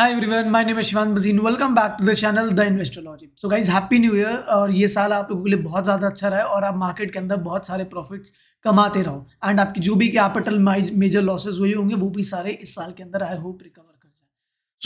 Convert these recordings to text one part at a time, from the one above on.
hi everyone my name Shivan Bajeen welcome back to the channel the Investology so guys happy new year और ये साल आप लोगों के लिए बहुत ज़्यादा अच्छा रहा है और आप मार्केट के अंदर बहुत सारे प्रॉफिट्स कमाते रहो एंड आपकी जो भी कैपिटल मेजर लॉसेज हुए होंगे वो भी सारे इस साल के अंदर आई होप रिकवर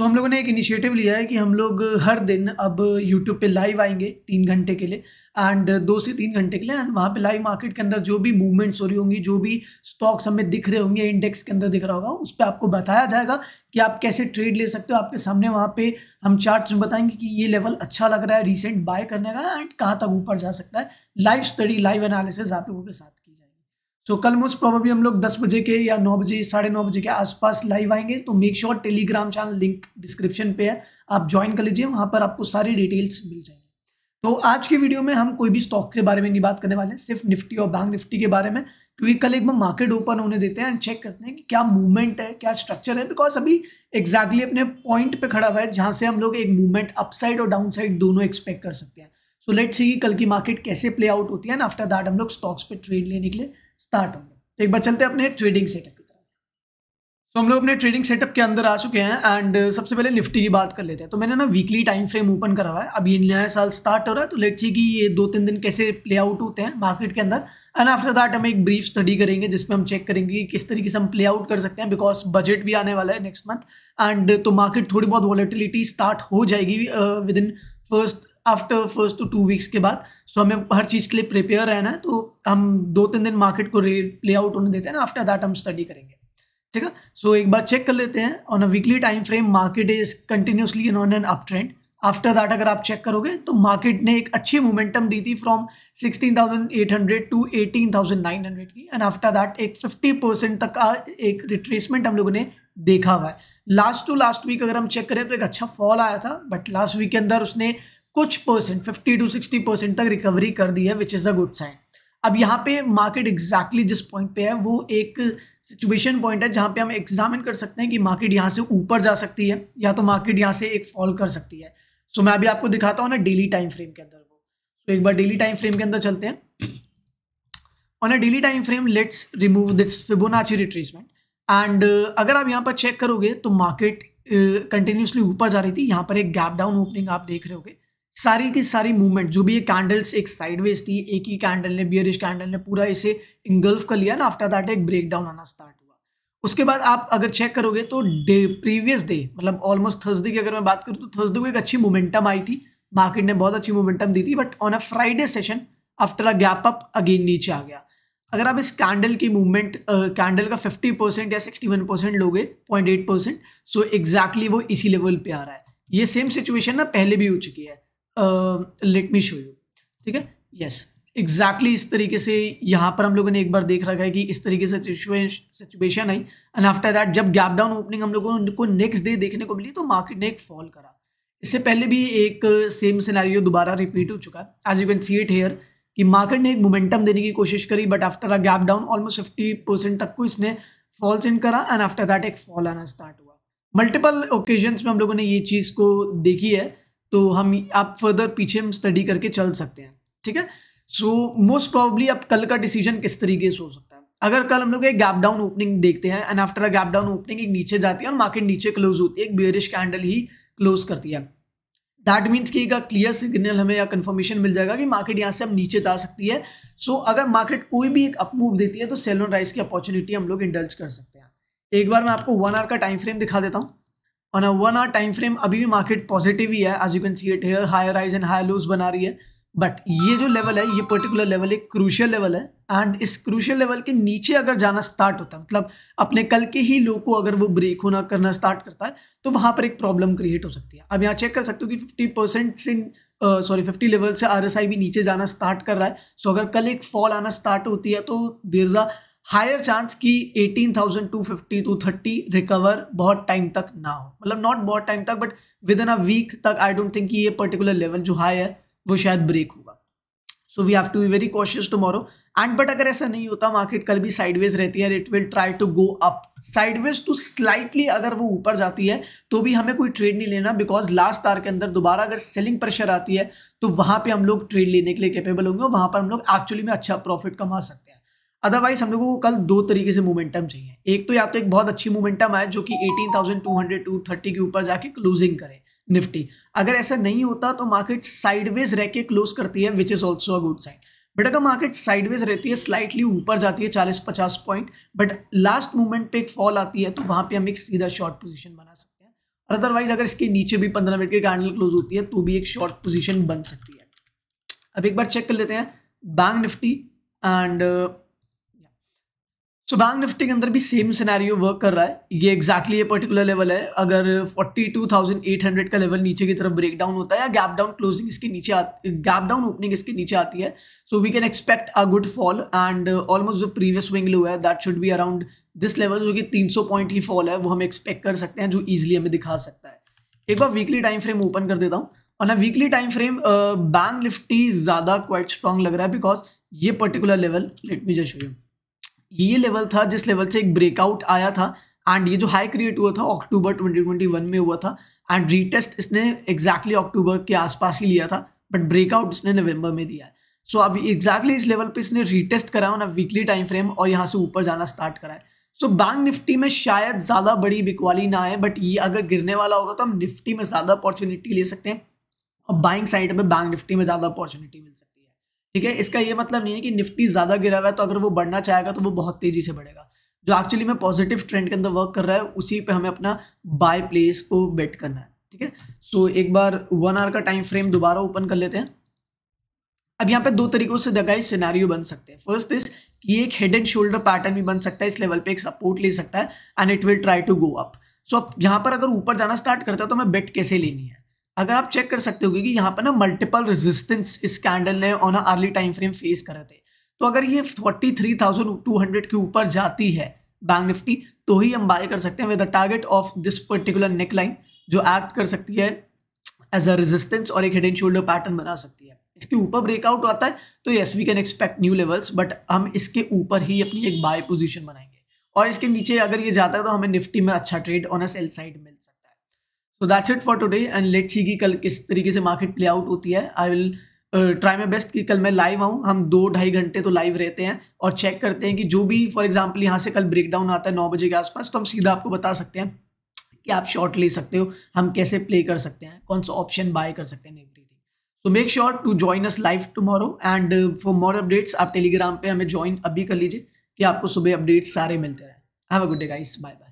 सो तो हम लोगों ने एक इनिशिएटिव लिया है कि हम लोग हर दिन अब यूट्यूब पे लाइव आएंगे तीन घंटे के लिए एंड दो से तीन घंटे के लिए एंड वहाँ पे लाइव मार्केट के अंदर जो भी मूवमेंट्स हो रही होंगी जो भी स्टॉक्स हमें दिख रहे होंगे इंडेक्स के अंदर दिख रहा होगा उस पर आपको बताया जाएगा कि आप कैसे ट्रेड ले सकते हो आपके सामने वहाँ पे हम चार्ट में बताएंगे कि ये लेवल अच्छा लग रहा है रिसेंट बाय करने का एंड कहाँ तक ऊपर जा सकता है लाइव स्टडी लाइव एनालिसिस आप लोगों के साथ सो कल मोस्ट प्रॉबली हम लोग दस बजे के या नौ बजे साढ़े नौ बजे के आसपास लाइव आएंगे तो make sure Telegram channel link description पे है आप ज्वाइन कर लीजिए वहाँ पर आपको सारी डिटेल्स मिल जाएंगे तो आज के वीडियो में हम कोई भी स्टॉक के बारे में नहीं बात करने वाले सिर्फ निफ्टी और बैंक निफ्टी के बारे में क्योंकि कल एक बार मार्केट ओपन होने देते हैं एंड चेक करते हैं कि क्या मूवमेंट है क्या स्ट्रक्चर है बिकॉज अभी एग्जैक्टली exactly अपने पॉइंट पे खड़ा हुआ है जहाँ से हम लोग एक मूवमेंट अपसाइड और डाउनसाइड दोनों एक्सपेक्ट कर सकते हैं सो लेट सी कल की मार्केट कैसे प्ले आउट होती है एंड आफ्टर दैट हम लोग स्टॉक्स पे ट्रेड लेने के लिए स्टार्ट होंगे तो एक बार चलते हैं अपने ट्रेडिंग सेटअप की तरफ तो हम लोग अपने ट्रेडिंग सेटअप के अंदर आ चुके हैं एंड सबसे पहले निफ्टी की बात कर लेते हैं तो मैंने ना वीकली टाइम फ्रेम ओपन करा हुआ है अब ये नया साल स्टार्ट हो रहा है तो लेट सी कि ये दो तीन दिन कैसे प्ले आउट होते हैं मार्केट के अंदर एंड आफ्टर दैट हम एक ब्रीफ स्टडी करेंगे जिसमें हम चेक करेंगे कि किस तरीके से हम प्ले आउट कर सकते हैं बिकॉज बजट भी आने वाला है नेक्स्ट मंथ एंड तो मार्केट थोड़ी बहुत वॉलेटिलिटी स्टार्ट हो जाएगी within first after first two two weeks के बाद सो so, हमें हर चीज़ के लिए प्रिपेयर रहना है तो हम दो तीन दिन मार्केट को रे प्ले आउट होने देते हैं ना आफ्टर दैट हम स्टडी करेंगे ठीक है सो एक बार चेक कर लेते हैं on a weekly time frame market is continuously in on an uptrend after that अगर आप चेक करोगे तो मार्केट ने एक अच्छी मोमेंटम दी थी from sixteen thousand eight hundred to eighteen thousand nine hundred की एंड आफ्टर दैट एक फिफ्टी परसेंट तक का एक रिट्रेसमेंट हम लोगों ने देखा हुआ है लास्ट टू लास्ट वीक अगर हम चेक करें तो एक अच्छा फॉल आया था बट लास्ट वीक के अंदर उसने कुछ percent fifty to sixty percent तक रिकवरी कर दी है which is a good sign अब यहाँ पे मार्केट एग्जैक्टली जिस पॉइंट पे है वो एक सिचुएशन पॉइंट है जहाँ पे हम एग्जामिन कर सकते हैं कि मार्केट यहाँ से ऊपर जा सकती है या तो मार्केट यहाँ से एक फॉल कर सकती है सो so, मैं अभी आपको दिखाता हूँ ना डेली टाइम फ्रेम के अंदर वो तो so, एक बार डेली टाइम फ्रेम के अंदर चलते हैं on a daily time frame let's remove this Fibonacci retracement and अगर आप यहाँ पर चेक करोगे तो मार्केट कंटिन्यूसली uh, ऊपर जा रही थी यहाँ पर एक गैप डाउन ओपनिंग आप देख रहे होगे सारी की सारी मूवमेंट जो भी ये कैंडल्स एक साइडवेज थी एक ही कैंडल ने बियरिश कैंडल ने पूरा इसे इंगल्फ कर लिया ना आफ्टर दैट एक ब्रेक डाउन आना स्टार्ट हुआ उसके बाद आप अगर चेक करोगे तो डे प्रीवियस डे मतलब ऑलमोस्ट थर्सडे की अगर मैं बात करूँ तो थर्सडे को एक अच्छी मोमेंटम आई थी मार्केट ने बहुत अच्छी मोमेंटम दी थी but on a Friday session after a gap up again नीचे आ गया अगर आप इस कैंडल की मूवमेंट कैंडल का फिफ्टी परसेंट या वन परसेंट लोगे एट परसेंट सो एग्जैक्टली वो इसी लेवल पे आ रहा है ये सेम सिचुएशन ना पहले भी हो चुकी है लेट मी शो यू ठीक है यस एग्जैक्टली इस तरीके से यहाँ पर हम लोगों ने एक बार देख रखा है कि इस तरीके से सिचुएशन आई एंड आफ्टर दैट जब गैप डाउन ओपनिंग हम लोगों को नेक्स्ट डे देखने को मिली तो मार्केट ने एक फॉल करा इससे पहले भी एक सेम सिनेरियो दोबारा रिपीट हो चुका है as you can see it here कि मार्केट ने एक मोमेंटम देने की कोशिश करी but after a gap down almost fifty percent तक को इसने फॉल सेंड करा एंड आफ्टर दैट एक फॉल आना स्टार्ट हुआ मल्टीपल ओकेजन्स में हम लोगों ने ये चीज़ को देखी है तो हम आप फर्दर पीछे हम स्टडी करके चल सकते हैं ठीक है सो मोस्ट प्रॉब्ली अब कल का डिसीजन किस तरीके से हो सकता है अगर कल हम लोग एक गैप डाउन ओपनिंग देखते हैं and after a gap down opening एक नीचे जाती है और मार्केट नीचे क्लोज होती है एक बेरिश कैंडल ही क्लोज करती है दैट मीन्स कि एक क्लियर सिग्नल हमें या कन्फर्मेशन मिल जाएगा कि मार्केट यहाँ से हम नीचे जा सकती है सो so, अगर मार्केट कोई भी एक अप मूव देती है तो सेल ऑन राइस की अपॉर्चुनिटी हम लोग इंडल्ज कर सकते हैं एक बार मैं आपको वन आवर का टाइम फ्रेम दिखा देता हूँ on a one hour time frame अभी भी मार्केट पॉजिटिव ही है as you can see it here higher highs and higher lows बना रही है बट ये जो लेवल है ये पर्टिकुलर लेवल एक क्रूशियल लेवल है एंड इस क्रूशियल लेवल के नीचे अगर जाना स्टार्ट होता है मतलब अपने कल के ही लो को अगर वो ब्रेक होना करना स्टार्ट करता है तो वहाँ पर एक प्रॉब्लम क्रिएट हो सकती है अब यहाँ चेक कर सकते हो कि फिफ्टी परसेंट से सॉरी फिफ्टी लेवल से आर भी नीचे जाना स्टार्ट कर रहा है सो so, अगर कल एक फॉल आना स्टार्ट होती है तो there is a higher chance कि 18,250 टू 30 रिकवर बहुत टाइम तक ना हो मतलब नॉट बहुत टाइम तक but within a week तक आई डोंट थिंक कि ये पर्टिकुलर लेवल जो हाई है वो शायद ब्रेक होगा so we have to be very cautious tomorrow and but अगर ऐसा नहीं होता मार्केट कल भी साइडवेज रहती है it will try to go up sideways to slightly अगर वो ऊपर जाती है तो भी हमें कोई ट्रेड नहीं लेना बिकॉज लास्ट तार के अंदर दोबारा अगर सेलिंग प्रेशर आती है तो वहाँ पे हम लोग ट्रेड लेने के लिए कैपेबल होंगे और वहाँ पर हम लोग एक्चुअली में अच्छा प्रॉफिट कमा सकते हैं अदरवाइज हम लोगों को कल दो तरीके से मोमेंटम चाहिए एक तो या तो एक बहुत अच्छी मोमेंटम आए जो कि 18,230 के ऊपर जाके क्लोजिंग करे निफ्टी अगर ऐसा नहीं होता तो मार्केट साइडवेज रह के क्लोज करती है which is also a good sign but अगर मार्केट साइडवेज रहती है स्लाइटली ऊपर जाती है चालीस पचास पॉइंट बट लास्ट मोमेंट पे एक फॉल आती है तो वहां पे हम एक सीधा शॉर्ट पोजिशन बना सकते हैं और अदरवाइज अगर इसके नीचे भी पंद्रह मिनट के कैंडल क्लोज होती है तो भी एक शॉर्ट पोजिशन बन सकती है अब एक बार चेक कर लेते हैं Bank Nifty and so Bank Nifty के अंदर भी सेम सिनेरियो वर्क कर रहा है ये एक्जैक्टली ये पर्टिकुलर लेवल है अगर 42,800 का लेवल नीचे की तरफ ब्रेक डाउन होता है या गैप डाउन क्लोजिंग इसके नीचे गैप डाउन ओपनिंग इसके नीचे आती है so we can expect a good fall and almost जो प्रीवियस स्विंग लो है that should be around this level जो कि 300 पॉइंट ही फॉल है वो हम एक्सपेक्ट कर सकते हैं जो ईजिली हमें दिखा सकता है एक बार वीकली टाइम फ्रेम ओपन कर देता हूँ और weekly time frame Bank Nifty ज़्यादा क्वाइट स्ट्रॉन्ग लग रहा है बिकॉज ये particular level let me just you ये लेवल था जिस लेवल से एक ब्रेकआउट आया था एंड ये जो हाई क्रिएट हुआ था अक्टूबर 2021 में हुआ था एंड रीटेस्ट इसने एग्जैक्टली अक्टूबर के आसपास ही लिया था बट ब्रेकआउट इसने नवंबर में दिया है सो so, अब एग्जैक्टली इस लेवल पे इसने रीटेस्ट करा ना वीकली टाइम फ्रेम और यहाँ से ऊपर जाना स्टार्ट करा है सो so, बैंक निफ्टी में शायद ज़्यादा बड़ी बिकवाली ना आए बट ये अगर गिरने वाला होगा तो हम निफ्टी में ज़्यादा अपॉर्चुनिटी ले सकते हैं और बाइंग साइड पर बैंक निफ्टी में ज़्यादा अपॉर्चुनिटी मिल सकती है ठीक है इसका ये मतलब नहीं है कि निफ्टी ज़्यादा गिरा हुआ है तो अगर वो बढ़ना चाहेगा तो वो बहुत तेज़ी से बढ़ेगा जो एक्चुअली में पॉजिटिव ट्रेंड के अंदर वर्क कर रहा है उसी पे हमें अपना बाय प्लेस को बेट करना है ठीक है सो तो एक बार वन आवर का टाइम फ्रेम दोबारा ओपन कर लेते हैं अब यहाँ पे दो तरीकों से दगाई सिनारियो बन सकते हैं फर्स्ट इज कि एक हेड एंड शोल्डर पैटर्न भी बन सकता है इस लेवल पे एक सपोर्ट ले सकता है and it will try to go up so अब यहाँ पर अगर ऊपर जाना स्टार्ट करता है तो हमें बेट कैसे लेनी है अगर आप चेक कर सकते हो कि यहाँ पर ना मल्टीपल रेजिस्टेंस इस कैंडल ने on hourly time frame face करे थे तो अगर ये 43,200 के ऊपर जाती है बैंक निफ्टी तो ही हम बाय कर सकते हैं with the target of this particular neckline जो एक्ट कर सकती है एज अ रेजिस्टेंस और एक हेड एंड शोल्डर पैटर्न बना सकती है इसके ऊपर ब्रेकआउट आता है तो yes we can expect new levels but हम इसके ऊपर ही अपनी एक बाय पोजिशन बनाएंगे और इसके नीचे अगर ये जाता है तो हमें निफ्टी में अच्छा trade on a sell side मिल सकता है so that's it for today and let's see कि कल किस तरीके से मार्केट प्ले आउट होती है I will try my best कि कल मैं लाइव आऊँ हम दो ढाई घंटे तो लाइव रहते हैं और चेक करते हैं कि जो भी फॉर एग्जाम्पल यहाँ से कल ब्रेकडाउन आता है नौ बजे के आसपास तो हम सीधा आपको बता सकते हैं कि आप शॉर्ट ले सकते हो हम कैसे प्ले कर सकते हैं कौन सा ऑप्शन बाय कर सकते हैं everything so make sure to join us live tomorrow and for more updates आप टेलीग्राम पे हमें ज्वाइन अभी कर लीजिए कि आपको सुबह अपडेट्स सारे मिलते रहे have a good day guys bye bye